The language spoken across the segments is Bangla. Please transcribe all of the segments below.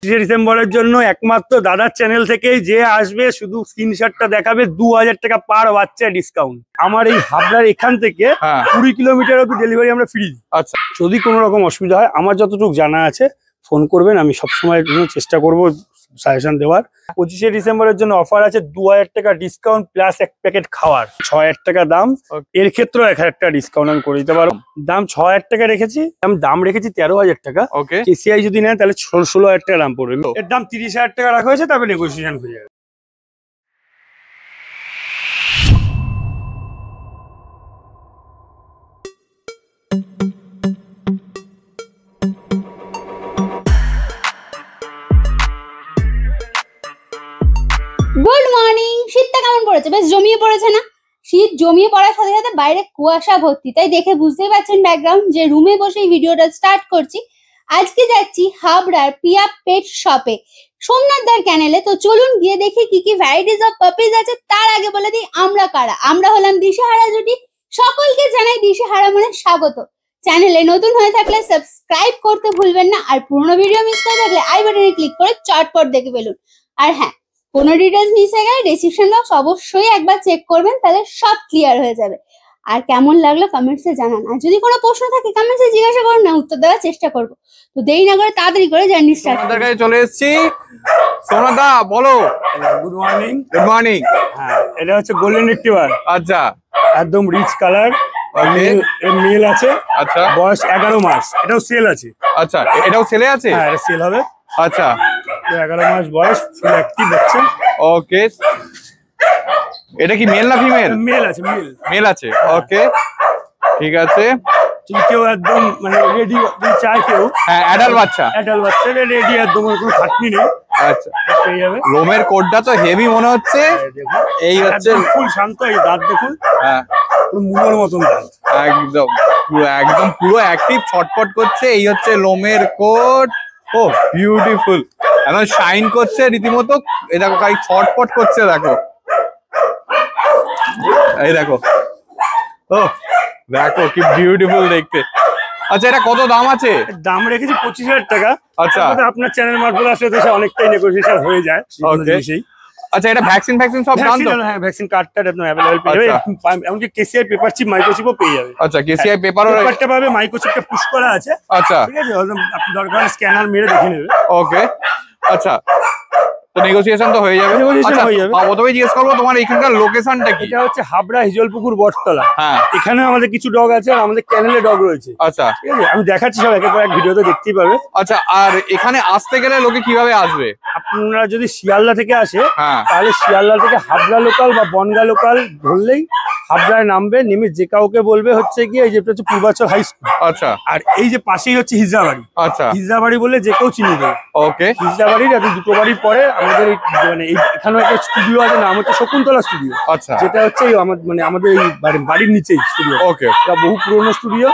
পঁচিশে ডিসেম্বরের জন্য একমাত্র দাদার চ্যানেল থেকেই যে আসবে শুধু স্ক্রিনশটটা দেখাবে দু হাজার টাকা পার বাচ্চা ডিসকাউন্ট আমার এই হাবড়ার এখান থেকে হ্যাঁ। কুড়ি কিলোমিটার অব্দি ডেলিভারি আমরা ফ্রি আচ্ছা যদি কোনো রকম অসুবিধা হয় আমার যতটুকু জানা আছে ফোন করবেন আমি সবসময় চেষ্টা করব সাজেশন দেওয়ার পঁচিশে ডিসেম্বরের জন্য অফার আছে দু হাজার টাকা ডিসকাউন্ট প্লাস এক প্যাকেট খাওয়ার ছ হাজার টাকা দাম এর ক্ষেত্রেও এক হাজার টাকা ডিসকাউন্ট আমি করে দিতে পারো দাম ছ হাজার টাকা রেখেছি আমি দাম রেখেছি তেরো হাজার টাকা এসিআই যদি নেয় তাহলে ষোলো হাজার টাকা দাম পড়বে এর দাম তিরিশ হাজার টাকা রাখা হয়েছে তারপরে নেগোসিয়েশন হয়ে যাবে thank you কেমন পড়েছে বেশ জমিয়ে পড়েছে না শীত জমিয়ে পড়ার সাথে সাথে বাইরে কুয়াশা ভর্তি তাই দেখে বুঝতেই পারছেন ব্যাকগ্রাউন্ড যে রুমে বসে ভিডিওটা স্টার্ট করছি আজকে যাচ্ছি হাবড়ার পিয়া পেট শপে সোমনাথদার ক্যানেলে তো চলুন গিয়ে দেখি কি কি ভ্যারাইটিস অফ পাপিস আছে তার আগে বলে দিই আমরা কারা আমরা হলাম হারা জুটি সকলকে জানাই হারা মনে স্বাগত চ্যানেলে নতুন হয়ে থাকলে সাবস্ক্রাইব করতে ভুলবেন না আর পুরোনো ভিডিও মিস করে থাকলে আই বাটনে ক্লিক করে চটপট দেখে ফেলুন আর হ্যাঁ কোনো ডিটেলস মিস হয়ে গেলে ডিসক্রিপশন বক্স অবশ্যই একবার চেক করবেন তাহলে সব ক্লিয়ার হয়ে যাবে আর কেমন লাগলো কমেন্টসে জানান আর যদি কোনো প্রশ্ন থাকে কমেন্টসে জিজ্ঞাসা করুন না উত্তর দেওয়ার চেষ্টা করব তো দেরি না করে তাড়াতাড়ি করে জার্নি স্টার্ট আমাদের কাছে চলে এসেছি সোনাদা বলো গুড মর্নিং গুড মর্নিং হ্যাঁ এটা হচ্ছে গোল্ডেন রিট্রিভার আচ্ছা একদম রিচ কালার মেল আছে আচ্ছা বয়স এগারো মাস এটাও সেল আছে আচ্ছা এটাও সেলে আছে হ্যাঁ সেল হবে আচ্ছা এগারো মাস বয়স ফুল অ্যাক্টিভ হচ্ছে ওকে এটা কি মেল না ফিমেল মেল আছে মেল মেল আছে ওকে ঠিক আছে কেউ একদম মানে রেডি চায় কেউ হ্যাঁ অ্যাডাল বাচ্চা অ্যাডাল বাচ্চা রেডি একদম কোনো খাটনি নেই আচ্ছা রোমের কোডটা তো হেভি মনে হচ্ছে হ্যাঁ, এই হচ্ছে ফুল শান্ত এই দাঁত দেখুন হ্যাঁ মুলোর মতন একদম একদম পুরো অ্যাক্টিভ ছটফট করছে এই হচ্ছে লোমের কোড ও বিউটিফুল এখন শাইন করছে রীতিমতো এই দেখো কাই ছটপট করছে দেখো এই দেখো ও দেখো কি বিউটিফুল দেখতে আচ্ছা এটা কত দাম আছে দাম রেখেছি পঁচিশ হাজার টাকা আচ্ছা আপনার চ্যানেল মারফত আসলে অনেকটাই নেগোসিয়েশন হয়ে যায় আচ্ছা এটা ভ্যাকসিন ভ্যাকসিন সব দাম হ্যাঁ ভ্যাকসিন কার্ডটা আপনি अवेलेबल পেয়ে যাবেন এমনকি কেসিআই পেপার চিপ মাইক্রোচিপও পেয়ে যাবেন আচ্ছা কেসিআই পেপারও পেপারটা পাবে মাইক্রোচিপটা পুশ করা আছে আচ্ছা ঠিক আছে আপনি দরকার স্ক্যানার মেরে দেখে নেবেন ওকে আচ্ছা তো নেগোসিয়েশন তো হয়ে যাবে আচ্ছা, প্রথমে জিজ্ঞেস করবো তোমার এখানকার লোকেশনটা কি এটা হচ্ছে হাবড়া হিজলপুকুর বটতলা হ্যাঁ। এখানে আমাদের কিছু ডগ আছে আর আমাদের ক্যানেলে ডগ রয়েছে আচ্ছা ঠিক আছে আমি দেখাচ্ছি সব একের এক ভিডিওতে দেখতেই পাবে আচ্ছা আর এখানে আসতে গেলে লোকে কিভাবে আসবে আপনারা যদি শিয়ালদা থেকে আসে হ্যাঁ। তাহলে শিয়ালদা থেকে হাবড়া লোকাল বা বনগা লোকাল ধরলেই হাবড়ায় নামবে নেমে যে কাউকে বলবে হচ্ছে কি এই যেটা হচ্ছে পূর্বাচল হাই স্কুল আচ্ছা আর এই যে পাশেই হচ্ছে হিজরাবাড়ি আচ্ছা হিজরাবাড়ি বলে যে কেউ চিনি দেবে ওকে হিজরাবাড়ির দুটো বাড়ির পরে আমাদের মানে এখানে একটা স্টুডিও আছে না হচ্ছে শকুন্তলা স্টুডিও আচ্ছা যেটা হচ্ছে আমার মানে আমাদের এই বাড়ির নিচেই স্টুডিও ওকে বহু পুরনো স্টুডিও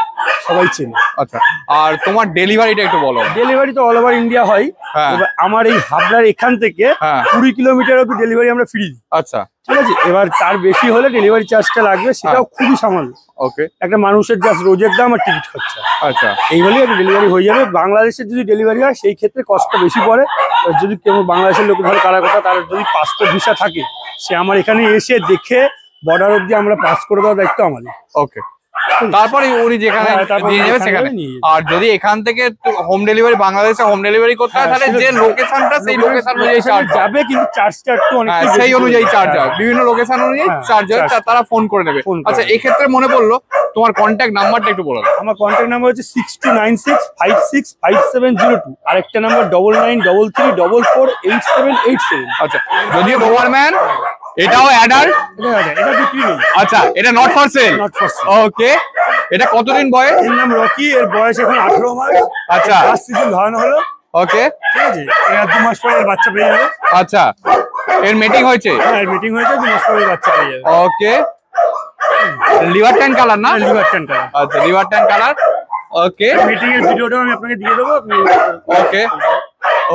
সবাই চেনে আচ্ছা আর তোমার ডেলিভারিটা একটু বলো ডেলিভারি তো অল ওভার ইন্ডিয়া হয় হ্যাঁ। আমার এই হাবড়ার এখান থেকে হ্যাঁ। কুড়ি কিলোমিটার অব্দি ডেলিভারি আমরা ফ্রি আচ্ছা ঠিক আছে এবার তার বেশি হলে ডেলিভারি চার্জটা লাগবে সেটাও হ্যাঁ। খুবই সামান্য ওকে একটা মানুষের জাস্ট রোজের দাম আর টিকিট খরচা আচ্ছা এই হলেই একটা ডেলিভারি হয়ে যাবে বাংলাদেশের যদি ডেলিভারি হয় সেই ক্ষেত্রে কষ্ট বেশি পড়ে যদি কেউ বাংলাদেশের লোক ধরো কারা কথা তার যদি পাসপোর্ট ভিসা থাকে সে আমার এখানে এসে দেখে বর্ডার অব্দি আমরা পাস করে দেওয়ার দায়িত্ব আমাদের ওকে তারপরে উনি যেখানে হ্যাঁ, নিয়ে যাবে সেখানে আর যদি এখান থেকে হোম ডেলিভারি বাংলাদেশে হোম ডেলিভারি করতে হয় হ্যাঁ, তাহলে যে লোকেশনটা সেই লোকেশন অনুযায়ী চার্জ যাবে কিন্তু চার্জটা একটু হ্যাঁ, অনেক সেই অনুযায়ী চার্জ হয় বিভিন্ন লোকেশন অনুযায়ী চার্জ হয় তারা ফোন করে নেবে আচ্ছা এক্ষেত্রে মনে পড়লো তোমার কন্ট্যাক্ট নাম্বারটা একটু বলো আমার কন্ট্যাক্ট নাম্বার হচ্ছে six two nine six five six five seven zero two আর একটা number double nine double three double four eight seven eight seven আচ্ছা যদিও পাওয়ার এটাও অ্যাডাল্ট আচ্ছা এটা not for sale not okay এটা কতদিন বয়স নাম রকি এর বয়স এখন মাস আচ্ছা সিজন হলো ওকে ঠিক আছে দু মাস পরে বাচ্চা আচ্ছা এর মিটিং হয়েছে হ্যাঁ, এর মিটিং হয়েছে ওকে কালার না কালার হ্যাঁ, আচ্ছা কালার ওকে আমি আপনাকে দিয়ে দেবো ওকে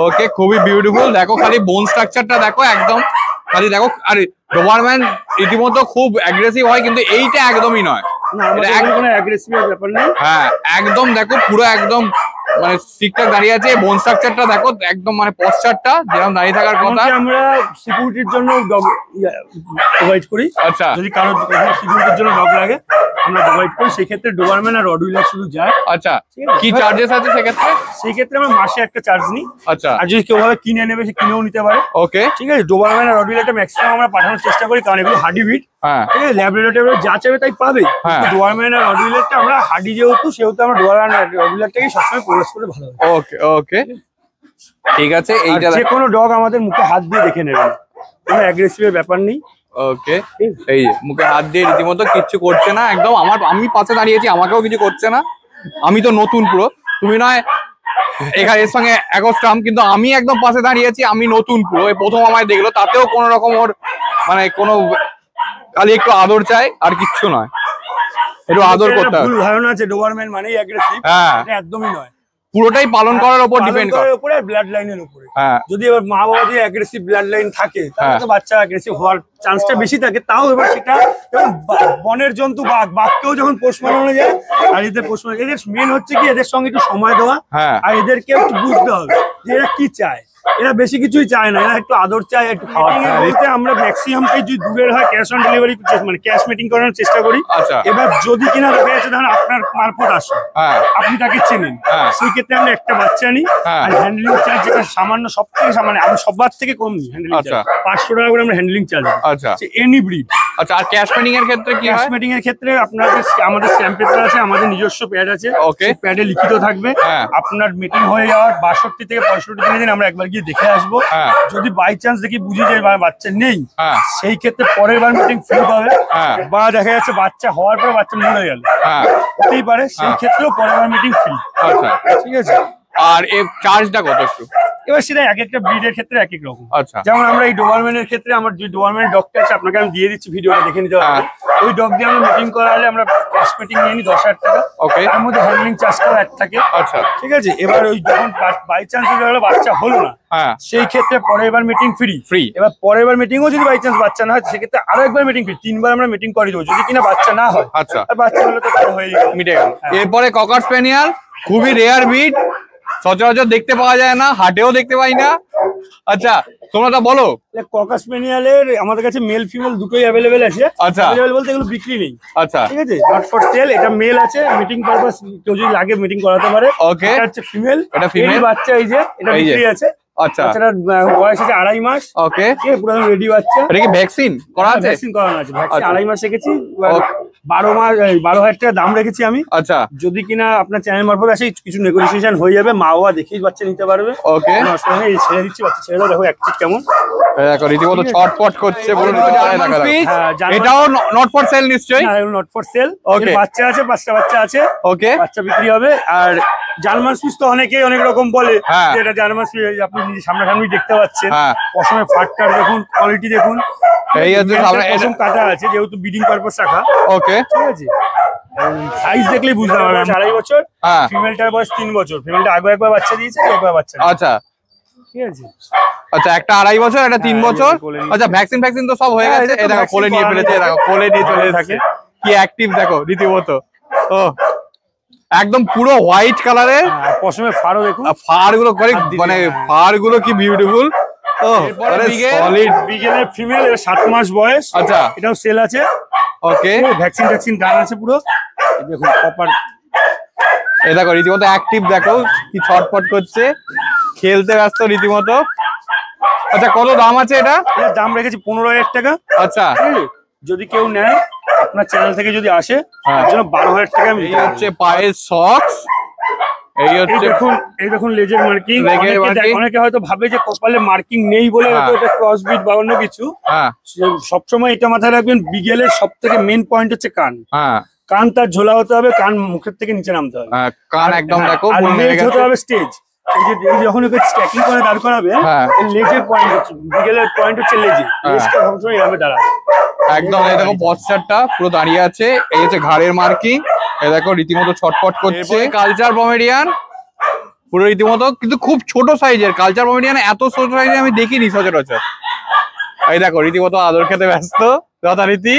ওকে খুবই বিউটিফুল দেখো খালি বোন স্ট্রাকচারটা দেখো একদম কাজে দেখো আর ডোবারম্যান ইতিমধ্যে খুব অ্যাগ্রেসিভ হয় কিন্তু এইটা একদমই নয় না ব্যাপার নেই হ্যাঁ একদম দেখো পুরো একদম মানে ঠিকঠাক দাঁড়িয়ে আছে বোন স্ট্রাকচারটা দেখো একদম মানে পশ্চারটা যেরকম দাঁড়িয়ে থাকার কথা আমরা সিকিউরিটির জন্য প্রোভাইড করি আচ্ছা যদি কারো সিকিউরিটির জন্য ডগ লাগে আমরা প্রোভাইড করি সেক্ষেত্রে ডোবারম্যান আর রড হুইলার শুধু যায় আচ্ছা কি চার্জেস আছে সেক্ষেত্রে সেক্ষেত্রে আমরা মাসে একটা চার্জ নিই আচ্ছা আর যদি কেউ ভাবে কিনে নেবে সে কিনেও নিতে পারে ওকে ঠিক আছে ডোবারম্যান আর রড হুইলারটা ম্যাক্সিমাম আমরা পাঠানোর চেষ্টা করি কারণ এগুলো হার্ডি বিট হ্যাঁ যা তাই হ্যাঁ। আমরা যেহেতু সেহেতু আমরা সবসময় ওকে ওকে ঠিক আছে এইটা কোনো ডগ আমাদের মুখে হাত দিয়ে দেখে কোনো ব্যাপার নেই ওকে এই মুখে হাত দিয়ে রীতিমতো কিচ্ছু করছে না একদম আমার আমি পাশে দাঁড়িয়েছি আমাকেও কিছু করছে না আমি তো নতুন পুরো তুমি নয় এখানে এর সঙ্গে একস্ট্রাম কিন্তু আমি একদম পাশে দাঁড়িয়েছি আমি নতুন পুরো প্রথম আমায় দেখলো তাতেও কোন রকম ওর মানে কোনো খালি একটু আদর চাই আর কিচ্ছু নয় একটু আদর করতে হবে ভুল ধারণা আছে ডোবারম্যান মানেই অ্যাগ্রেসিভ হ্যাঁ একদমই নয় পুরোটাই পালন করার উপর ডিপেন্ড করে উপরে ব্লাড লাইনের উপরে হ্যাঁ। যদি এবার মা বাবা যদি অ্যাগ্রেসিভ ব্লাড লাইন থাকে তাহলে হ্যাঁ। তো বাচ্চা অ্যাগ্রেসিভ হওয়ার চান্সটা বেশি থাকে তাও এবার সেটা বনের জন্তু বাঘ বাঘকেও যখন পোষ মানানো যায় আর এদের পোষ এদের মেন হচ্ছে কি এদের সঙ্গে একটু সময় দেওয়া হ্যাঁ। আর এদেরকে বুঝতে হবে যে এরা কি চায় এরা বেশি কিছুই চায় না এরা একটু আদর চায় একটু খাওয়া এতে আমরা ম্যাক্সিমামটাই যদি দূরের হয় ক্যাশ অন ডেলিভারি মানে ক্যাশ মিটিং করার চেষ্টা করি আচ্ছা। এবার যদি কিনা দেখা যাচ্ছে ধরেন আপনার মারফত আসে হ্যাঁ। আপনি তাকে চেনেন হ্যাঁ। সেই ক্ষেত্রে আমরা একটা বাচ্চা নিই হ্যাঁ। আর হ্যান্ডলিং চার্জ যেটা সামান্য সব থেকে সামান্য আমি সবার থেকে কম নিই হ্যান্ডলিং আচ্ছা। চার্জ পাঁচশো টাকা করে আমরা হ্যান্ডলিং চার্জ এনি ব্রিড আপনার মিটিং হয়ে যাওয়ার বাষট্টি থেকে পঁয়ষট্টি দিনের দিন আমরা একবার গিয়ে দেখে আসবো হ্যাঁ। যদি বাই চান্স দেখি বুঝি যে বাচ্চা নেই হ্যাঁ। সেই ক্ষেত্রে পরের বার মিটিং ফ্রি হবে বা দেখা যাচ্ছে বাচ্চা হওয়ার পর বাচ্চা মরে গেল হ্যাঁ। হতেই পারে সেই ক্ষেত্রেও পরের বার মিটিং ফ্রি আচ্ছা। ঠিক আছে আর এর চার্জটা কত একটু এবার সেটা এক একটা ব্রিডের ক্ষেত্রে এক এক রকম আচ্ছা যেমন আমরা এই ডোবারম্যানের ক্ষেত্রে আমার যে ডোবারম্যান ডগটা আছে আপনাকে আমি দিয়ে দিচ্ছি ভিডিওটা দেখে নিতে হবে হ্যাঁ। ওই ডগ দিয়ে আমরা মিটিং করালে আমরা কসমেটিক নিয়ে নিই দশ হাজার টাকা ওকে তার মধ্যে হ্যান্ডলিং করা এক থাকে আচ্ছা ঠিক আছে এবার ওই যখন বাই চান্স বাচ্চা হলো না হ্যাঁ। সেই ক্ষেত্রে পরের বার মিটিং ফ্রি ফ্রি এবার পরের বার ও যদি বাই চান্স বাচ্চা না হয় সেক্ষেত্রে আরো একবার মিটিং ফ্রি তিনবার আমরা মিটিং করে দেবো যদি কিনা বাচ্চা না হয় আচ্ছা আর বাচ্চা হলে তো হয়ে গেল মিটে গেল হ্যাঁ। এরপরে ককার স্পেনিয়াল খুবই রেয়ার বিট সচরাচর দেখতে পাওয়া যায় না হাটেও দেখতে পাই না আচ্ছা তোমরা তা বলো ককাস মেনিয়ালের আমাদের কাছে মেল ফিমেল দুটোই অ্যাভেলেবেল আছে আচ্ছা অ্যাভেলেবেল বলতে এগুলো বিক্রি নেই আচ্ছা ঠিক আছে নট ফর সেল এটা মেল আছে মিটিং পারপাস কেউ যদি লাগে মিটিং করাতে পারে ওকে এটা হচ্ছে ফিমেল এটা ফিমেল বাচ্চা এই যে এটা বিক্রি আছে আচ্ছা বাচ্চাটার বয়স আছে আড়াই মাস ওকে পুরো রেডি বাচ্চা এটা কি ভ্যাকসিন করা হ্যাঁ, আছে ভ্যাকসিন করানো আছে আচ্ছা। আড়াই মাস রেখেছি বারো মাস বারো হাজার টাকা দাম রেখেছি আমি আচ্ছা যদি কিনা আপনার চ্যানেল মারফত আসে কিছু নেগোসিয়েশন হয়ে যাবে মা বাবা দেখেই বাচ্চা নিতে পারবে ওকে ছেড়ে দিচ্ছি বাচ্চা ছেড়ে দাও দেখো এক কেমন হ্যাঁ, দেখো রীতিমতো ছটপট করছে পুরো হ্যাঁ, এটাও নট ফর সেল নিশ্চয়ই নট ফর সেল ওকে বাচ্চা আছে পাঁচটা বাচ্চা আছে ওকে বাচ্চা বিক্রি হবে আর জার্মান সুইচ তো অনেকেই অনেক রকম বলে হ্যাঁ। যে এটা জার্মান সুইচ আপনি নিজে সামনাসামনি দেখতে পাচ্ছেন প্রথমে ফাটটার দেখুন কোয়ালিটি দেখুন এই কাটা আছে যেহেতু বিডিং পারপাস রাখা ওকে ওকে ঠিক আছে সাইজ দেখলেই বুঝতে পারবে আড়াই বছর হ্যাঁ ফিমেলটার বয়স তিন বছর ফিমেলটা আগে একবার বাচ্চা দিয়েছে একবার বাচ্চা আচ্ছা ঠিক আছে আচ্ছা একটা আড়াই বছর একটা তিন হ্যাঁ, বছর আচ্ছা ভ্যাকসিন ভ্যাকসিন তো সব হয়ে হ্যাঁ, গেছে দেখো কোলে নিয়ে ফেলেছে দেখো কোলে নিয়ে চলে থাকে কি অ্যাক্টিভ দেখো রীতিমতো ও একদম পুরো হোয়াইট কালারের পশমে ফাড়ও দেখুন ফাড় গুলো করে মানে হ্যাঁ। ফাড় গুলো কি বিউটিফুল ও সলিড বিগেনের ফিমেল এর 7 মাস বয়স আচ্ছা এটাও সেল আছে ওকে ভ্যাকসিন ভ্যাকসিন ডান আছে পুরো দেখুন প্রপার এটা দেখো রীতিমতো অ্যাক্টিভ দেখো কি ছটফট করছে খেলতে ব্যস্ত রীতিমতো আচ্ছা কত দাম আছে এটা দাম রেখেছি পনেরো হাজার টাকা আচ্ছা যদি কেউ নেয় আপনার চ্যানেল থেকে যদি আসে হ্যাঁ। তার বারো হাজার টাকা হচ্ছে পায়ের সক্স এই হচ্ছে দেখুন এই দেখুন লেজের মার্কিং হয়তো ভাবে যে কপালে মার্কিং নেই বলে হ্যাঁ। বা অন্য কিছু হ্যাঁ। সবসময় এটা মাথায় রাখবেন বিগেলের সব থেকে মেন পয়েন্ট হচ্ছে কান হ্যাঁ। ঝোলা হতে হবে কান মুখের থেকে নিচে নামতে হবে কান একদম দেখো যখন ওকে স্ট্যাকিং করে দাঁড় করাবে লেজের পয়েন্ট হচ্ছে পয়েন্ট হচ্ছে দাঁড়াবে একদম দেখো পুরো দাঁড়িয়ে আছে এই হচ্ছে ঘাড়ের মার্কিং দেখো রীতিমতো ছটপট করছে কালচার পমেডিয়ান পুরো রীতিমতো কিন্তু খুব ছোট সাইজের কালচার পমেডিয়ান এত ছোট সাইজের আমি দেখিনি সচরাচর এই দেখো রীতিমতো আদর খেতে ব্যস্ত যথারীতি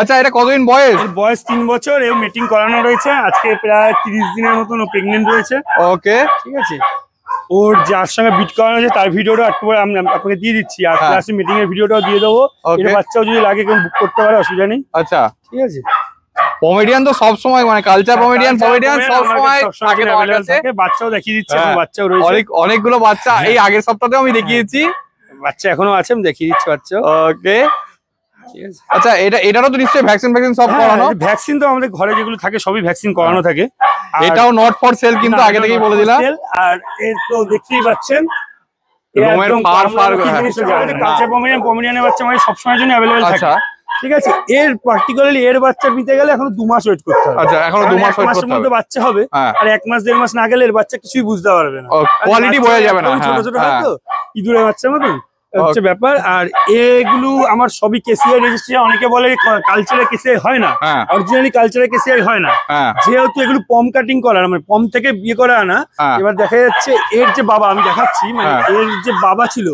আচ্ছা এটা কতদিন বয়স বয়স তিন বছর এবং মিটিং করানো রয়েছে আজকে প্রায় তিরিশ দিনের মতন ও প্রেগনেন্ট রয়েছে ওকে ঠিক আছে ওর যার সঙ্গে বিট করানো হয়েছে তার ভিডিওটা একটু আমি আপনাকে দিয়ে দিচ্ছি আর ক্লাসে মিটিং এর ভিডিওটাও দিয়ে দেবো বাচ্চাও যদি লাগে কেউ বুক করতে পারে অসুবিধা নেই আচ্ছা ঠিক আছে কমেডিয়ান তো সব সময় মানে কালচার কমেডিয়ান কমেডিয়ান সব সময় থাকে তোমার কাছে বাচ্চাও দেখিয়ে দিচ্ছে হ্যাঁ, বাচ্চাও রয়েছে অনেক অনেকগুলো বাচ্চা হ্যাঁ। এই আগের সপ্তাহতেও আমি দেখিয়েছি বাচ্চা এখনো আছে আমি দেখিয়ে দিচ্ছি বাচ্চা ওকে আচ্ছা এটা এটারও তো নিশ্চয়ই ভ্যাকসিন ভ্যাকসিন সব হ্যাঁ, করানো ভ্যাকসিন তো আমাদের ঘরে যেগুলো থাকে সবই ভ্যাকসিন করানো থাকে এটাও নট ফর সেল কিন্তু আগে থেকেই বলে দিলাম আর এর তো দেখতেই পাচ্ছেন রোমের ফার ফার কালচার পমিডিয়ান পমিডিয়ানের বাচ্চা মানে সবসময়ের জন্য অ্যাভেলেবেল আচ্ছা। থাকে ঠিক আছে এর পার্টিকুলারলি এর বাচ্চা নিতে গেলে এখন দু মাস ওয়েট করতে হবে আচ্ছা এখন দু মাস ওয়েট করতে হবে মধ্যে বাচ্চা হবে হ্যাঁ। আর এক মাস দেড় মাস না গেলে এর বাচ্চা কিছুই বুঝতে পারবে না কোয়ালিটি আচ্ছা, বোঝা যাবে না ছোট হ্যাঁ, ছোট হয় হ্যাঁ। তো ইঁদুরের বাচ্চা মতন হচ্ছে ব্যাপার আর এগুলো আমার সবই কেসিআই রেজিস্ট্রি অনেকে বলে কালচারে কেসিআই হয় না অরিজিনালি কালচারে কেসিআই হয় না যেহেতু এগুলো পম কাটিং করা মানে পম থেকে বিয়ে করা না এবার দেখা যাচ্ছে এর যে বাবা আমি দেখাচ্ছি মানে এর যে বাবা ছিল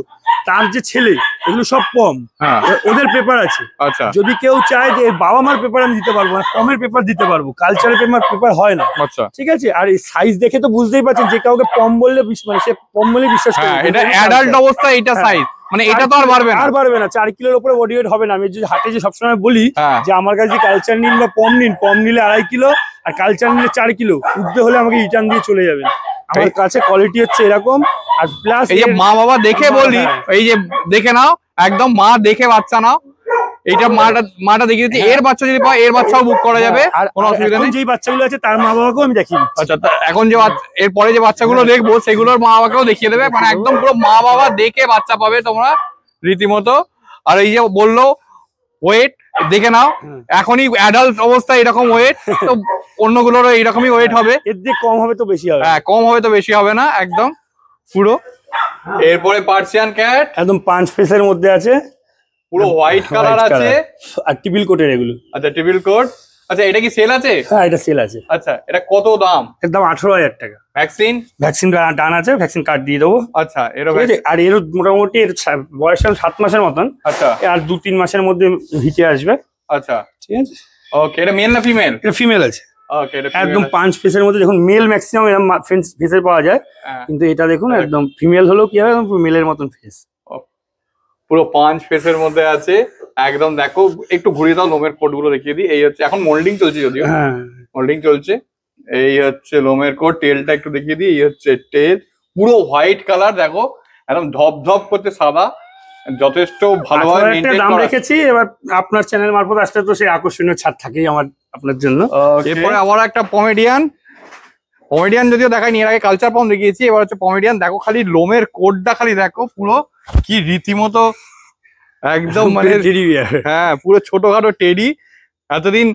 তার যে ছেলে এগুলো সব কম হ্যাঁ। ওদের পেপার আছে আচ্ছা। যদি কেউ চায় যে বাবা মার পেপার আমি দিতে পারবো না কমের পেপার দিতে পারবো কালচারের পেপার পেপার হয় না আচ্ছা। ঠিক আছে আর এই সাইজ দেখে তো বুঝতেই পারছেন যে কাউকে কম বললে মানে সে কম বলে বিশ্বাস হ্যাঁ, করে এটা অবস্থা এটা সাইজ হ্যাঁ। মানে এটা তো আর বাড়বে আর বাড়বে না চার কিলোর উপরে বডি ওয়েট হবে না আমি যদি হাটে যে সবসময় বলি যে আমার কাছে কালচার নিন বা পম নিন পম নিলে আড়াই কিলো আর কালচার নিলে চার কিলো উঠতে হলে আমাকে রিটার্ন দিয়ে চলে যাবেন আমার কাছে কোয়ালিটি হচ্ছে এরকম আর প্লাস এই যে মা বাবা দেখে বলি এই যে দেখে নাও একদম মা দেখে বাচ্চা নাও এইটা মাটা মাটা দেখে দিচ্ছি হ্যাঁ। এর বাচ্চা যদি পাও এর বাচ্চাও বুক করা যাবে হ্যাঁ, কোনো অসুবিধা নেই যেই বাচ্চাগুলো আছে তার মা বাবাকেও আমি দেখি আচ্ছা এখন যে এর পরে যে বাচ্চাগুলো দেখবো সেগুলোর মা বাবাকেও দেখিয়ে দেবে মানে একদম পুরো মা বাবা দেখে বাচ্চা পাবে তোমরা রীতিমতো আর এই যে বললো ওয়েট দেখে নাও এখনই অ্যাডাল্ট অবস্থায় এরকম ওয়েট তো অন্যগুলোরও এরকমই ওয়েট হবে এর দিয়ে কম হবে তো বেশি হবে হ্যাঁ কম হবে তো বেশি হবে না একদম পুরো হ্যাঁ। এরপরে পার্সিয়ান ক্যাট একদম পাঁচ পিসের মধ্যে আছে পুরো হোয়াইট কালার আছে আর টিবিল কোটের এগুলো আচ্ছা টেবিল কোট আচ্ছা এটা কি সেল আছে হ্যাঁ এটা সেল আছে আচ্ছা এটা কত দাম একদম আঠারো হাজার টাকা ভ্যাকসিন ভ্যাকসিন ডান আছে ভ্যাকসিন কার্ড দিয়ে দেবো আচ্ছা এরকম আর এর মোটামুটি এর বয়স সাত মাসের মতন আচ্ছা আর দু তিন মাসের মধ্যে হিটে আসবে আচ্ছা ঠিক আছে ওকে এটা মেল না ফিমেল এটা ফিমেল আছে একদম পাঁচ পিসের মধ্যে দেখুন মেল ম্যাক্সিমাম এরকম ফেসের পাওয়া যায় হ্যাঁ। কিন্তু এটা দেখুন আচ্ছা। একদম ফিমেল হলেও কি হবে মেলের মতন ফেস পুরো পাঁচ ফেসের মধ্যে আছে একদম দেখো একটু ঘুরিয়ে দাও লোমের কোট গুলো দেখিয়ে দিই এই হচ্ছে এখন মোল্ডিং চলছে যদিও মোল্ডিং হ্যাঁ। চলছে এই হচ্ছে লোমের কোট টেলটা একটু দেখিয়ে দিই এই হচ্ছে টেল পুরো হোয়াইট কালার দেখো একদম ধপ ধপ করতে সাদা যথেষ্ট ভালোভাবে আচ্ছা, দাম রেখেছি এবার আপনার চ্যানেল মারফত আসতে তো সেই আকর্ষণীয় ছাড় থাকেই আমার আপনার জন্য এরপরে আমার একটা পমেডিয়ান কমেডিয়ান যদিও দেখাই নিয়ে আগে কালচার পাম্প দেখিয়েছি এবার হচ্ছে পমেডিয়ান দেখো খালি লোমের কোটটা খালি দেখো পুরো কি রীতিমতো একদম মানে, মানে হ্যাঁ পুরো ছোটখাটো টেডি এতদিন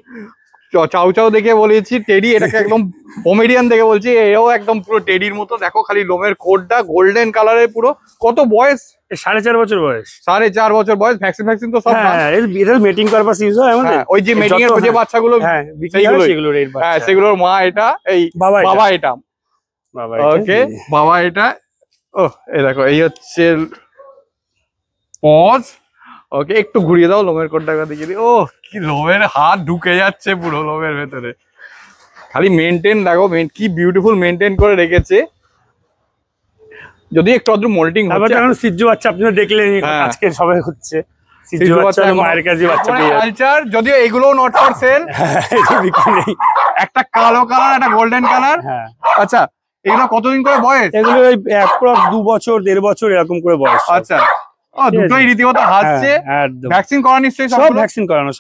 চাউ চাউ দেখে বলেছি টেডি এটাকে একদম কমেডিয়ান দেখে বলছি এও একদম পুরো টেডির মতো দেখো খালি লোমের কোটটা গোল্ডেন কালারের পুরো কত বয়স সাড়ে চার বছর বয়স সাড়ে চার বছর বয়স তো হ্যাঁ, হ্যাঁ, ওই যে এর হ্যাঁ, বাচ্চাগুলো হ্যাঁ সেগুলোর মা এটা এই বাবা এটা বাবা ওকে বাবা এটা এই দেখো এই হচ্ছে ওকে একটু ঘুরিয়ে দাও লোমের কোটটাকে দিকে দিই ও কি লোমের হাত ঢুকে যাচ্ছে পুরো লোমের ভেতরে খালি মেনটেন দেখো কি বিউটিফুল মেনটেন করে রেখেছে যদি একটু অদ্র মোল্টিং হবে এখন সিজু বাচ্চা আপনি দেখলেন হ্যাঁ। আজকে সবাই হচ্ছে সিজু মায়ের বাচ্চা পেয়ে কালচার যদিও এগুলো নট ফর সেল একটা কালো কালার একটা গোল্ডেন হ্যাঁ। কালার আচ্ছা এগুলো কতদিন করে বয়স এগুলো ওই অ্যাপ্রক্স দু বছর দেড় বছর এরকম করে বয়স আচ্ছা ও দুটোই রীতিমতো ভ্যাকসিন ভ্যাকসিন করানো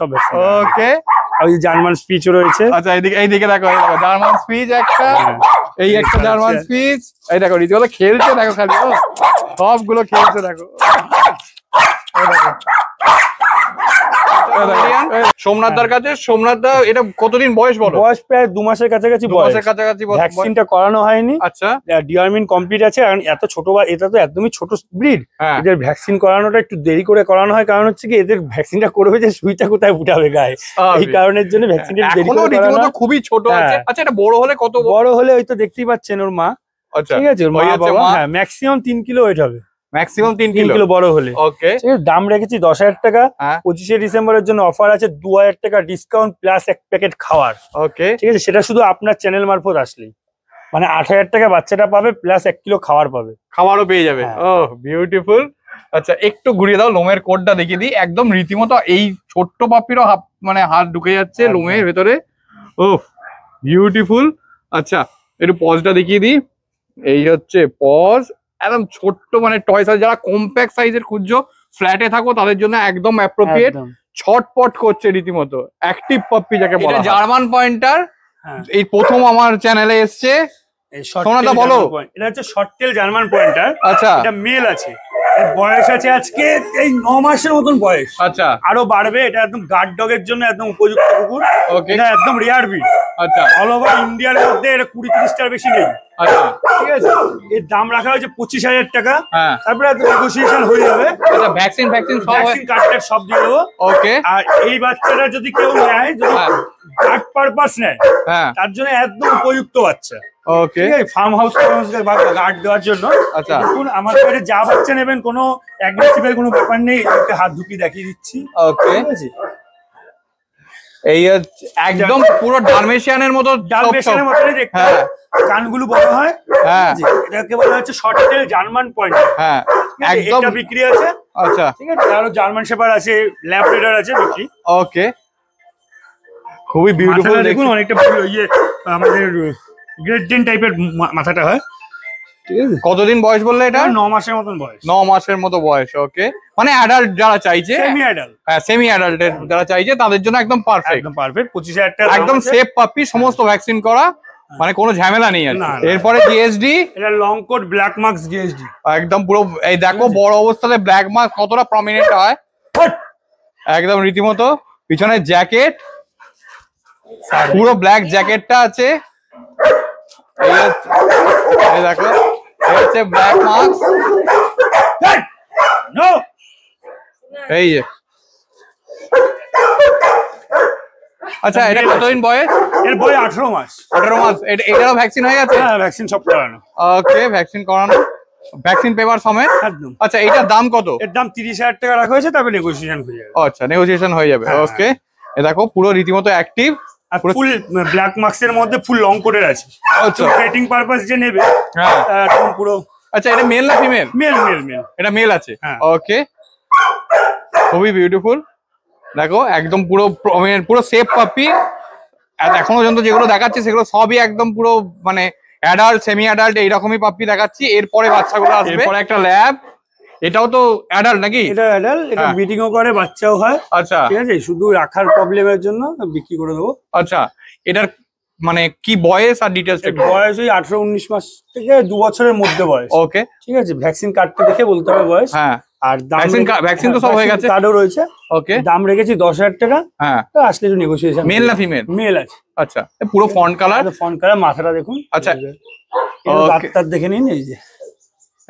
ওই জার্মান স্পিচ রয়েছে আচ্ছা এইদিকে এইদিকে দেখো স্পিচ একটা হ্যাঁ, এই একটা স্পিচ এই দেখো রীতিমতো খেলছে দেখো খালি সবগুলো খেলছে দেখো দেখো হ্যাঁ, হ্যাঁ। সোমনাথদার কাছে সোমনাথদা এটা কতদিন বয়স বলো বয়স প্রায় দু মাসের কাছাকাছি বয়সের কাছাকাছি ভ্যাকসিনটা করানো হয়নি আচ্ছা ডিআরমিন কমপ্লিট আছে আর এত ছোট বা এটা তো একদমই ছোট ব্রিড হ্যাঁ। এদের ভ্যাকসিন করানোটা একটু দেরি করে করানো হয় কারণ হচ্ছে কি এদের ভ্যাকসিনটা করবে যে সুইটা কোথায় উঠাবে গায়ে এই কারণের জন্য ভ্যাকসিনটা দেরি করে করানো খুবই ছোট আছে আচ্ছা এটা বড় হলে কত বড় হলে হয়তো দেখতেই পাচ্ছেন ওর মা আচ্ছা ঠিক আছে হ্যাঁ ম্যাক্সিমাম তিন কিলো ওয়েট হবে ম্যাক্সিমাম তিন কিলো বড় হলে ওকে ঠিক দাম রেখেছি দশ হাজার টাকা হ্যাঁ। পঁচিশে ডিসেম্বরের জন্য অফার আছে দু হাজার টাকা ডিসকাউন্ট প্লাস এক প্যাকেট খাওয়ার ওকে ঠিক আছে সেটা শুধু আপনার চ্যানেল মারফত আসলেই মানে আট হাজার টাকা বাচ্চাটা পাবে প্লাস এক কিলো খাবার পাবে খাবারও পেয়ে যাবে ও হ্যাঁ। বিউটিফুল oh, আচ্ছা একটু ঘুরিয়ে দাও লোমের কোডটা দেখিয়ে দিই একদম রীতিমতো এই ছোট্ট পাপিরও হাফ মানে হাত ঢুকে যাচ্ছে লোমের ভেতরে ও oh, বিউটিফুল আচ্ছা একটু পজটা দেখিয়ে দিই এই হচ্ছে পজ একদম ছোট্ট মানে টয় সাইজ যারা কম্প্যাক্ট সাইজের খুঁজছো ফ্ল্যাটে থাকো তাদের জন্য একদম অ্যাপ্রোপ্রিয়েট ছটপট করছে রীতিমতো অ্যাক্টিভ পপি যাকে বলা জার্মান পয়েন্টার হ্যাঁ। এই প্রথম আমার চ্যানেলে এসছে বলো এটা হচ্ছে জার্মান হ্যাঁ? পয়েন্টার আচ্ছা এটা মেল আছে বয়স আছে আজকে এই ন মাসের মতন বয়স আচ্ছা আরো বাড়বে এটা একদম গার্ড জন্য একদম উপযুক্ত কুকুর এটা একদম আচ্ছা অল ওভার ইন্ডিয়ার মধ্যে এটা কুড়ি তিরিশটার বেশি নেই আচ্ছা ঠিক আছে এর দাম রাখা হয়েছে পঁচিশ হাজার টাকা হ্যাঁ। তারপরে হয়ে যাবে আচ্ছা, সব দিয়ে দেবো ওকে আর এই বাচ্চাটা যদি কেউ নেয় যদি হ্যাঁ। পারপাস নেয় হ্যাঁ। তার জন্য একদম উপযুক্ত বাচ্চা ওকে ফার্ম হাউস গার্ড দেওয়ার জন্য আচ্ছা আমার পেটে যা বাচ্চা নেবেন কোনো অ্যাগ্রেসিভ কোনো ব্যাপার নেই হাত ঢুকিয়ে দেখিয়ে দিচ্ছি ওকে এই একদম পুরো ডালমেশিয়ানের মতো ডালমেশিয়ানের মতো দেখতে হ্যাঁ। কানগুলো বড় হয় হ্যাঁ এটাকে বলা হচ্ছে শর্ট জার্মান পয়েন্ট হ্যাঁ একদম বিক্রি আছে আচ্ছা ঠিক আছে আরো জার্মান শেপার আছে ল্যাবরেটর আছে বিক্রি ওকে খুবই বিউটিফুল দেখুন অনেকটা ইয়ে আমাদের গ্রেট ডেন টাইপের মাথাটা হয় হ্যাঁ? কতদিন বয়স বললে এটা ন মাসের মতন বয়স ন মাসের মতো বয়স ওকে মানে অ্যাডাল্ট যারা চাইছে সেমি অ্যাডাল্ট হ্যাঁ সেমি অ্যাডাল্টের যারা চাইছে তাদের জন্য একদম পারফেক্ট একদম পারফেক্ট পঁচিশ হাজার টাকা একদম সেফ পাপি সমস্ত ভ্যাকসিন করা মানে কোনো ঝামেলা নেই আর এরপরে জিএসডি এটা long coat black marks GSD একদম পুরো এই দেখো বড় অবস্থাতে ব্ল্যাক মার্কস কতটা প্রমিনেন্ট হয় একদম রীতিমতো পিছনে জ্যাকেট পুরো ব্ল্যাক জ্যাকেটটা আছে দেখো আচ্ছা এটা মাস মাস এটা ভ্যাকসিন হয়ে ভ্যাকসিন ওকে ভ্যাকসিন করানো ভ্যাকসিন সমেত একদম আচ্ছা এটার দাম কত এর দাম হাজার টাকা রাখা হয়েছে তবে আচ্ছা নেগোসিয়েশন হয়ে যাবে ওকে আচ্ছা, হ্যাঁ। এ দেখো পুরো রীতিমতো অ্যাক্টিভ আর ফুল ব্ল্যাক মার্কসের মধ্যে ফুল লং করে আছে ক্রিয়েটিং আচ্ছা। পারপাস যে নেবে হ্যাঁ পুরো আচ্ছা এটা মেল না ফিমেল মেল মেল মেল এটা মেল আছে ওকে হ্যাঁ। খুবই বিউটিফুল দেখো একদম পুরো পুরো সেফ পাপি এখনো পর্যন্ত যেগুলো দেখাচ্ছি সেগুলো সবই একদম পুরো মানে অ্যাডাল্ট সেমি অ্যাডাল্ট এইরকমই পাপি দেখাচ্ছি এরপরে বাচ্চাগুলো আসবে এরপরে একটা ল্যাব এটাও তো অ্যাডাল্ট নাকি এটা অ্যাডাল্ট এটা হ্যাঁ। ও করে বাচ্চাও হয় আচ্ছা ঠিক আছে শুধু রাখার প্রবলেমের জন্য বিক্রি করে দেবো আচ্ছা এটার মানে কি বয়স আর ডিটেলস বয়স ওই আঠারো উনিশ মাস থেকে দু বছরের মধ্যে বয়স ওকে ঠিক আছে ভ্যাকসিন কার্ডটা দেখে বলতে হবে বয়স হ্যাঁ আর দাম ভ্যাকসিন তো সব হ্যাঁ, হয়ে গেছে কার্ডও রয়েছে ওকে দাম রেখেছি দশ হাজার টাকা হ্যাঁ তো আসলে একটু নেগোসিয়েশন মেল না ফিমেল মেল আছে আচ্ছা পুরো ফন্ট কালার ফন্ট কালার মাথাটা দেখুন আচ্ছা ডাক্তার দেখে নিন এই যে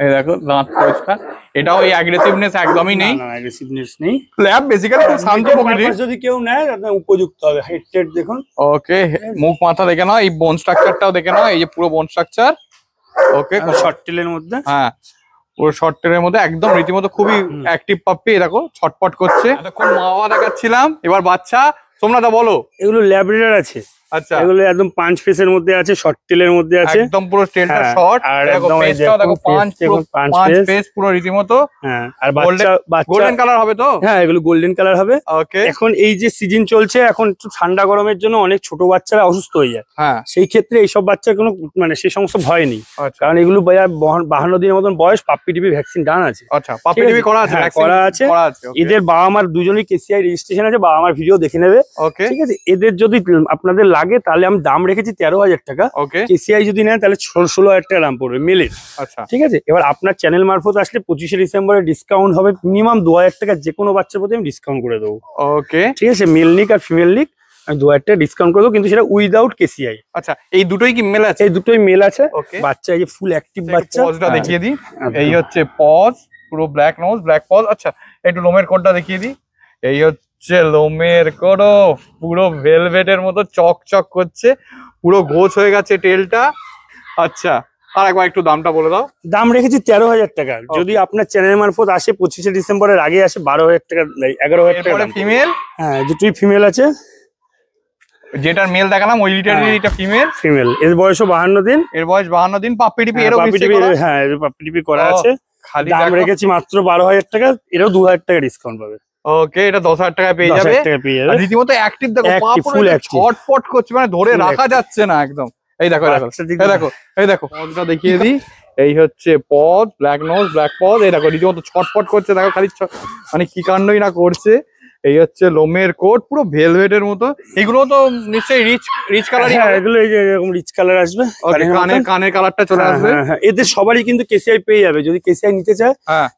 এই দেখো দাঁত পরিষ্কার এটাও এই অ্যাগ্রেসিভনেস একদমই নেই না অ্যাগ্রেসিভনেস নেই ল্যাব বেসিক্যালি খুব শান্ত প্রকৃতির যদি কেউ নেয় তাহলে উপযুক্ত হবে হেড টেড দেখুন ওকে মুখ মাথা দেখে নাও এই বোন স্ট্রাকচারটাও দেখে নাও এই যে পুরো বোন স্ট্রাকচার ওকে শর্ট টেলের মধ্যে হ্যাঁ পুরো শর্ট টেলের মধ্যে একদম রীতিমতো খুবই অ্যাক্টিভ পাপ্পি দেখো ছটপট করছে এতক্ষণ মা বাবা দেখাচ্ছিলাম এবার বাচ্চা তোমরা তা বলো এগুলো ল্যাবরেটর আছে আচ্ছা এগুলো একদম পাঁচ পিসের মধ্যে আছে শর্ট টেলের মধ্যে আছে একদম পুরো টেলটা শর্ট হ্যাঁ, আর একদম পাঁচ পিস পুরো রীতিমতো হ্যাঁ আর বাচ্চা গোল্ডেন কালার হবে তো হ্যাঁ এগুলো গোল্ডেন কালার হবে ওকে এখন এই যে সিজন চলছে এখন ঠান্ডা গরমের জন্য অনেক ছোট বাচ্চারা অসুস্থ হয়ে যায় হ্যাঁ সেই ক্ষেত্রে এইসব বাচ্চার কোনো মানে সেই সমস্ত ভয় নেই আচ্ছা। কারণ এগুলো বাহান্ন দিনের মতন বয়স পাপ্পি টিভি ভ্যাকসিন ডান আছে আচ্ছা পাপ্পি টিভি হ্যাঁ, করা আছে করা আছে এদের বাবা মার দুজনেই কেসিআই রেজিস্ট্রেশন আছে বাবা মার ভিডিও দেখে নেবে ঠিক আছে এদের যদি আপনাদের লাগে তাহলে আমি দাম রেখেছি তেরো হাজার টাকা কেসিআই যদি নেয় তাহলে ষোলো হাজার টাকা দাম পড়বে মেলের আচ্ছা ঠিক আছে এবার আপনার চ্যানেল মারফত আসলে পঁচিশে ডিসেম্বরে ডিসকাউন্ট হবে মিনিমাম দু হাজার টাকা যে কোনো বাচ্চার প্রতি আমি ডিসকাউন্ট করে দেবো ওকে ঠিক আছে মেল লিক আর ফিমেল লিক আমি দু হাজার টাকা ডিসকাউন্ট দেবো কিন্তু সেটা উইদাউট কেসিআই আচ্ছা এই দুটোই কি মেল আছে এই দুটোই মেল আছে বাচ্চা এই যে ফুল অ্যাক্টিভ বাচ্চা পজটা হ্যাঁ। হ্যাঁ, আচ্ছা, দেখিয়ে দিই এই হচ্ছে পজ পুরো ব্ল্যাক নোজ ব্ল্যাক পজ আচ্ছা একটু লোমের কোডটা দেখিয়ে দিই এই হচ্ছে হচ্ছে লোমের কোনো পুরো ভেলভেটের মতো চকচক করছে পুরো গোছ হয়ে গেছে টেলটা আচ্ছা আর একবার একটু দামটা বলে দাও দাম রেখেছি তেরো হাজার টাকা যদি আপনার চ্যানেল মারফত আসে পঁচিশে ডিসেম্বরের আগে আসে বারো হাজার টাকা এগারো হাজার টাকা ফিমেল হ্যাঁ দুটোই ফিমেল আছে যেটার মেল দেখালাম ওই লিটারই এটা ফিমেল ফিমেল এর বয়সও বাহান্ন দিন এর বয়স বাহান্ন দিন পাপ্পি টিপি হ্যাঁ, এরও হ্যাঁ পাপ্পি টিপি করা আছে খালি দাম রেখেছি মাত্র বারো হাজার টাকা এরও দু হাজার টাকা ডিসকাউন্ট পাবে ওকে এটা দশ হাজার টাকায় পেয়ে যাবে রীতিমতো অ্যাক্টিভ দেখো পা পুরো ছটপট করছে মানে ধরে রাখা যাচ্ছে না একদম এই দেখো এই দেখো এই দেখো পদটা দেখিয়ে দিই এই হচ্ছে পদ ব্ল্যাক নোজ ব্ল্যাক পদ এই দেখো রীতিমতো ছটপট করছে দেখো খালি মানে কি কাণ্ডই না করছে এই হচ্ছে লোমের কোট পুরো ভেলভেটের মতো এগুলো তো নিশ্চয়ই রিচ রিচ কালার এগুলো এরকম রিচ কালার আসবে কানের কানের কালারটা চলে হ্যাঁ, আসবে হ্যাঁ, হ্যাঁ, এদের সবারই কিন্তু কেসিআই পেয়ে যাবে যদি কেসিআই নিতে চায়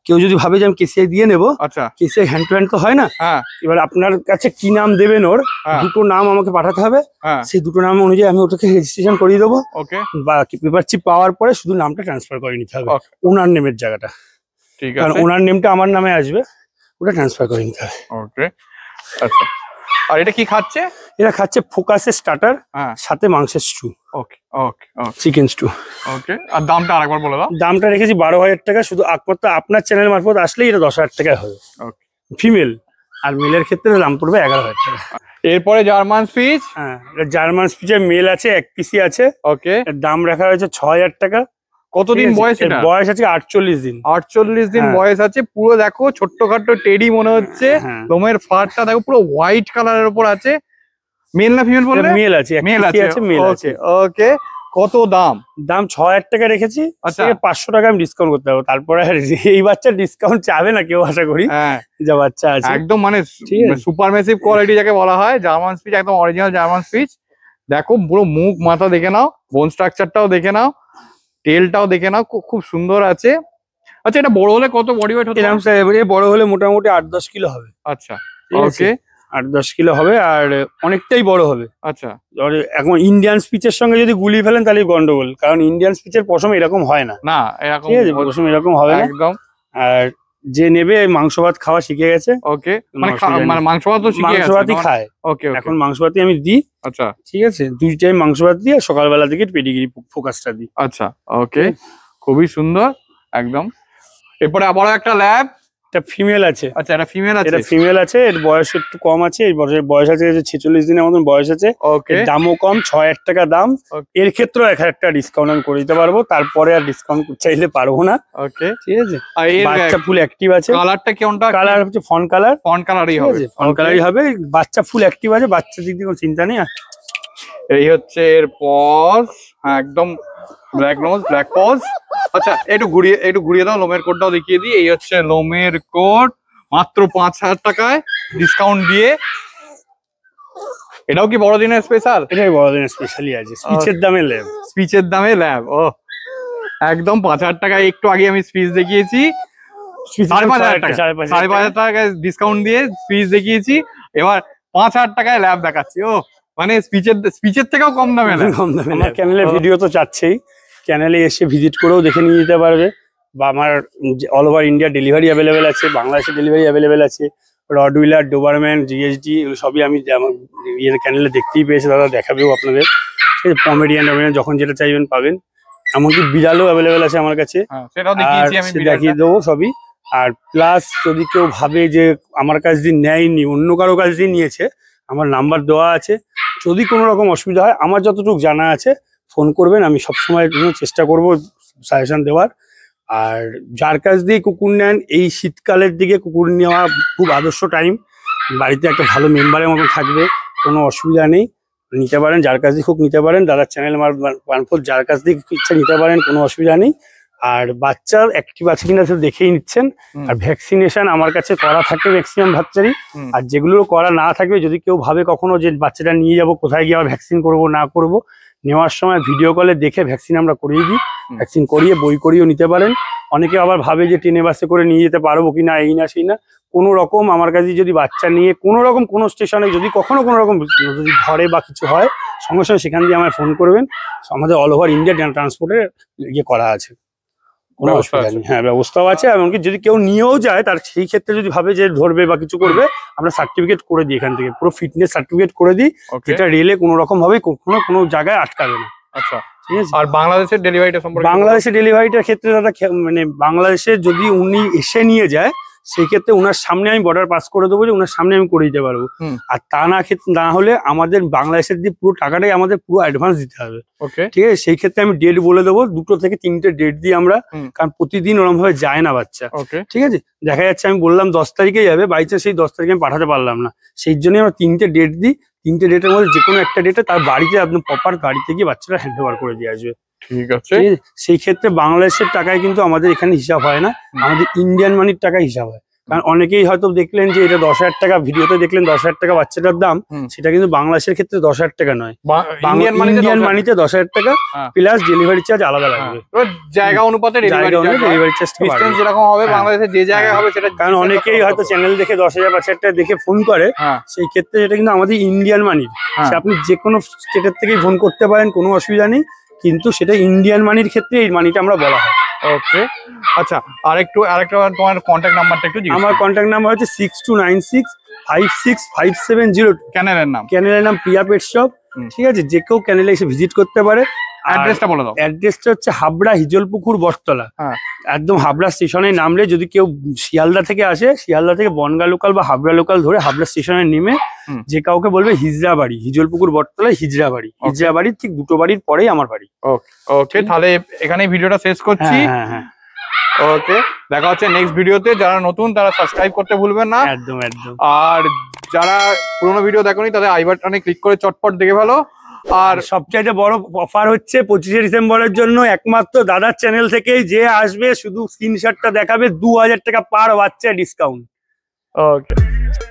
কেউ যদি ভাবে যে আমি কেসিআই দিয়ে নেবো আচ্ছা কেসিআই হ্যান্ড টু হ্যান্ড তো হয় না এবার আপনার কাছে কি নাম দেবেন ওর দুটো নাম আমাকে পাঠাতে হবে সেই দুটো নাম অনুযায়ী আমি ওটাকে রেজিস্ট্রেশন করিয়ে দেবো বা পেপার চিপ পাওয়ার পরে শুধু নামটা ট্রান্সফার করে নিতে হবে ওনার নেমের জায়গাটা ঠিক আছে ওনার নেমটা আমার নামে আসবে ওটা ট্রান্সফার করে নিতে হবে ওকে আচ্ছা আর এটা কি খাচ্ছে এটা খাচ্ছে ফোকাসের স্টার্টার হ্যাঁ। সাথে মাংসের stew okay okay chicken stew okay আর দামটা আরেকবার বলে দাও দামটা রেখেছি বারো হাজার টাকা শুধু একমাত্র আপনার চ্যানেল মারফত আসলেই এটা দশ হাজার টাকায় হবে ফিমেল আর মেলের ক্ষেত্রে দাম পড়বে এগারো হাজার টাকা এরপরে জার্মান স্পিচ হ্যাঁ জার্মান স্পিচের মেল আছে এক পিসি আছে ওকে দাম রাখা হয়েছে ছ হাজার টাকা কতদিন বয়স এটা বয়স আছে আটচল্লিশ দিন আটচল্লিশ দিন হ্যাঁ। বয়স আছে পুরো দেখো ছোট্টখাট্ট টেডি মনে হচ্ছে হ্যাঁ। লোমের ফারটা দেখো পুরো হোয়াইট কালারের উপর আছে মেল না ফিমেল বললে মেল আছে মেল আছে মেল আছে ওকে কত দাম দাম ছ হাজার টাকা রেখেছি আচ্ছা। পাঁচশো টাকা আমি ডিসকাউন্ট করতে পারবো তারপরে এই বাচ্চা ডিসকাউন্ট চাবে না কেউ আশা করি হ্যাঁ। যা বাচ্চা আছে একদম মানে সুপার মেসিভ কোয়ালিটি যাকে বলা হয় জার্মান স্পিচ একদম অরিজিনাল জার্মান স্পিচ দেখো পুরো মুখ মাথা দেখে নাও বোন স্ট্রাকচারটাও দেখে নাও টেলটাও দেখে নাও খুব সুন্দর আছে আচ্ছা এটা বড় হলে কত বডি ওয়েট হবে বড় হলে মোটামুটি আট দশ কিলো হবে আচ্ছা ওকে আট দশ কিলো হবে আর অনেকটাই বড় হবে আচ্ছা এখন ইন্ডিয়ান স্পিচের সঙ্গে যদি গুলি ফেলেন তাহলে গন্ডগোল কারণ ইন্ডিয়ান স্পিচের পশম এরকম হয় না না এরকম ঠিক আছে এরকম হবে না একদম আর যে নেবে মাংস ভাত খাওয়া শিখে গেছে ওকে মানে, মানে মাংস ভাতও মাংস ভাতই খায় ওকে এখন মাংস ভাতই আমি দিই আচ্ছা ঠিক আছে দুই টাইম মাংস ভাত দিই আর সকালবেলা থেকে পেডিগিরি ফোকাসটা দিই আচ্ছা ওকে খুবই সুন্দর একদম এরপরে আবারও একটা ল্যাব একটা ফিমেল আছে আচ্ছা এটা ফিমেল আছে এটা ফিমেল আছে এর বয়স একটু কম আছে এই বয়স আছে ছেচল্লিশ দিনের মতন বয়স আছে ওকে দামও কম ছয় হাজার টাকা দাম এর ক্ষেত্রে এক হাজার টাকা ডিসকাউন্ট আমি করে দিতে পারবো তারপরে আর ডিসকাউন্ট চাইলে পারবো না ওকে ঠিক আছে আর বাচ্চা ফুল অ্যাক্টিভ আছে কালারটা কেমনটা কালার হচ্ছে ফন কালার ফন কালারই হবে ফন কালারই হবে বাচ্চা ফুল অ্যাক্টিভ আছে বাচ্চা দিক দিয়ে কোনো চিন্তা নেই এই হচ্ছে এর পজ হ্যাঁ একদম ব্ল্যাক নোজ ব্ল্যাক পজ আচ্ছা একটু ঘুরিয়ে একটু ঘুরিয়ে দাও লোমের কোটটাও দেখিয়ে দিই এই হচ্ছে লোমের কোট মাত্র পাঁচ হাজার টাকায় ডিসকাউন্ট দিয়ে এটাও কি বড়দিনের স্পেশাল এটাই বড়দিনের স্পেশালি আছে স্পিচের দামে ল্যাব স্পিচের দামে ল্যাব ও একদম পাঁচ হাজার টাকায় একটু আগে আমি স্পিচ দেখিয়েছি সাড়ে পাঁচ হাজার টাকা সাড়ে পাঁচ হাজার টাকায় ডিসকাউন্ট দিয়ে স্পিচ দেখিয়েছি এবার পাঁচ হাজার টাকায় ল্যাব দেখাচ্ছি ও মানে স্পিচের স্পিচের থেকেও কম দামে না কম দামে না চ্যানেলে ভিডিও তো চাচ্ছেই চ্যানেলে এসে ভিজিট করেও দেখে নিয়ে যেতে পারবে বা আমার all over India delivery available আছে বাংলাদেশে ডেলিভারি অ্যাভেলেবেল আছে রড হুইলার ডোবারম্যান জিএসডি এগুলো সবই আমি ইয়ের চ্যানেলে দেখতেই পেয়েছি দাদা দেখাবেও আপনাদের কমেডিয়ান ডোমেডিয়ান যখন যেটা চাইবেন পাবেন এমনকি বিড়ালও অ্যাভেলেবেল আছে আমার কাছে হ্যাঁ, দেখিয়ে দেবো সবই আর প্লাস যদি কেউ ভাবে যে আমার কাছ দিয়ে নেয়নি অন্য কারো কাছ দিয়ে নিয়েছে আমার নাম্বার দেওয়া আছে যদি কোনো রকম অসুবিধা হয় আমার যতটুকু জানা আছে ফোন করবেন আমি সবসময় চেষ্টা করব সাজেশন দেওয়ার আর যার কাছ দিয়ে কুকুর নেন এই শীতকালের দিকে কুকুর নেওয়া খুব আদর্শ টাইম বাড়িতে একটা ভালো মেম্বারের মতো থাকবে কোনো অসুবিধা নেই নিতে পারেন যার কাছ দিয়ে খুব নিতে পারেন দাদার চ্যানেল মারফত যার কাছ দিয়ে ইচ্ছা নিতে পারেন কোনো অসুবিধা নেই আর বাচ্চার অ্যাক্টিভ আছে কিনা সেটা দেখেই নিচ্ছেন আর ভ্যাকসিনেশন আমার কাছে করা থাকে ম্যাক্সিমাম বাচ্চারই আর যেগুলো করা না থাকবে যদি কেউ ভাবে কখনো যে বাচ্চাটা নিয়ে যাব কোথায় গিয়ে আমার ভ্যাকসিন করব না করব নেওয়ার সময় ভিডিও কলে দেখে ভ্যাকসিন আমরা করিয়ে দিই ভ্যাকসিন করিয়ে বই করিয়েও নিতে পারেন অনেকে আবার ভাবে যে ট্রেনে বাসে করে নিয়ে যেতে পারবো কি না এই না সেই না কোনো রকম আমার কাছে যদি বাচ্চা নিয়ে কোনো রকম কোনো স্টেশনে যদি কখনো কোনো রকম যদি ধরে বা কিছু হয় সঙ্গে সঙ্গে সেখান দিয়ে আমায় ফোন করবেন আমাদের অল ওভার ইন্ডিয়া ট্রান্সপোর্টের ইয়ে করা আছে কোনো অসুবিধা নেই হ্যাঁ ব্যবস্থাও আছে এমনকি যদি কেউ নিয়েও যায় তার সেই ক্ষেত্রে যদি ভাবে যে ধরবে বা কিছু করবে আমরা সার্টিফিকেট করে দিই এখান থেকে পুরো ফিটনেস সার্টিফিকেট করে দিই যেটা রেলে কোনো রকম ভাবে কখনো কোনো জায়গায় আটকাবে না আচ্ছা ঠিক আছে আর বাংলাদেশের ডেলিভারিটা সম্পর্কে বাংলাদেশের ডেলিভারিটার ক্ষেত্রে দাদা মানে বাংলাদেশে যদি উনি এসে নিয়ে যায় সেই ক্ষেত্রে ওনার সামনে আমি বর্ডার পাস করে দেবো যে ওনার সামনে আমি করে দিতে পারবো আর তা না না হলে আমাদের বাংলাদেশের দিয়ে পুরো টাকাটাই আমাদের পুরো অ্যাডভান্স দিতে হবে ঠিক আছে সেই ক্ষেত্রে আমি ডেট বলে দেবো দুটো থেকে তিনটে ডেট দিই আমরা কারণ প্রতিদিন ওরম ভাবে যায় না বাচ্চা ঠিক আছে দেখা যাচ্ছে আমি বললাম দশ তারিখে যাবে বাইচে সেই দশ তারিখে আমি পাঠাতে পারলাম না সেই জন্যই আমরা তিনটে ডেট দিই তিনটে ডেটের মধ্যে যে কোনো একটা ডেটে তার বাড়িতে আপনি প্রপার গাড়িতে গিয়ে বাচ্চারা হ্যান্ড ওভার করে দিয়ে আসবে ঠিক আছে সেই ক্ষেত্রে বাংলাদেশের টাকায় কিন্তু আমাদের এখানে হিসাব হয় না আমাদের ইন্ডিয়ান মানির টাকায় হিসাব হয় কারণ অনেকেই হয়তো দেখলেন যে এটা দশ হাজার টাকা ভিডিওতে দেখলেন দশ হাজার টাকা বাচ্চাটার দাম সেটা কিন্তু বাংলাদেশের ক্ষেত্রে দশ হাজার টাকা নয় ইন্ডিয়ান মানিতে দশ হাজার টাকা প্লাস ডেলিভারি চার্জ আলাদা হ্যাঁ। লাগবে জায়গা অনুপাতে ডেলিভারি চার্জ যেরকম হবে হ্যাঁ। বাংলাদেশে যে জায়গায় হ্যাঁ। হবে সেটা কারণ অনেকেই হয়তো চ্যানেল দেখে দশ হাজার পাঁচ হাজার টাকা দেখে ফোন করে সেই ক্ষেত্রে সেটা কিন্তু আমাদের ইন্ডিয়ান মানি আপনি যে কোনো স্টেটের থেকেই ফোন করতে পারেন কোনো অসুবিধা নেই কিন্তু সেটা ইন্ডিয়ান মানির ক্ষেত্রে এই মানিটা আমরা বলা হয় ওকে আচ্ছা আরেকটু আরেকটা তোমার কন্ট্যাক্ট নাম্বারটা একটু আমার কন্ট্যাক্ট নাম্বার হচ্ছে six two nine six five six five seven zero ক্যানেলের নাম ক্যানেলের নাম প্রিয়া পেট শপ ঠিক আছে যে কেউ ক্যানেলে এসে ভিজিট করতে পারে অ্যাড্রেসটা বলে দাও অ্যাড্রেসটা হচ্ছে হাবড়া হিজলপুকুর বটতলা হ্যাঁ। একদম হাবড়া স্টেশনে নামলে যদি কেউ শিয়ালদা থেকে আসে শিয়ালদা থেকে বনগা লোকাল বা হাবড়া লোকাল ধরে হাবড়া স্টেশনে নেমে যে কাউকে বলবে হিজরা বাড়ি হিজলপুকুর বটতলায় হিজরা বাড়ি হিজরা বাড়ির ঠিক দুটো বাড়ির পরেই আমার বাড়ি ওকে তাহলে এখানে ভিডিওটা শেষ করছি ওকে হ্যাঁ, হ্যাঁ, হ্যাঁ। দেখা হচ্ছে নেক্সট ভিডিওতে যারা নতুন তারা সাবস্ক্রাইব করতে ভুলবেন না একদম একদম আর যারা পুরোনো ভিডিও দেখোনি তাদের আই বাটনে ক্লিক করে চটপট দেখে ভালো আর সবচেয়ে বড় অফার হচ্ছে পঁচিশে ডিসেম্বরের জন্য একমাত্র দাদার চ্যানেল থেকে যে আসবে শুধু স্ক্রিনশটটা দেখাবে দু হাজার টাকা পার বাচ্চা ডিসকাউন্ট ওকে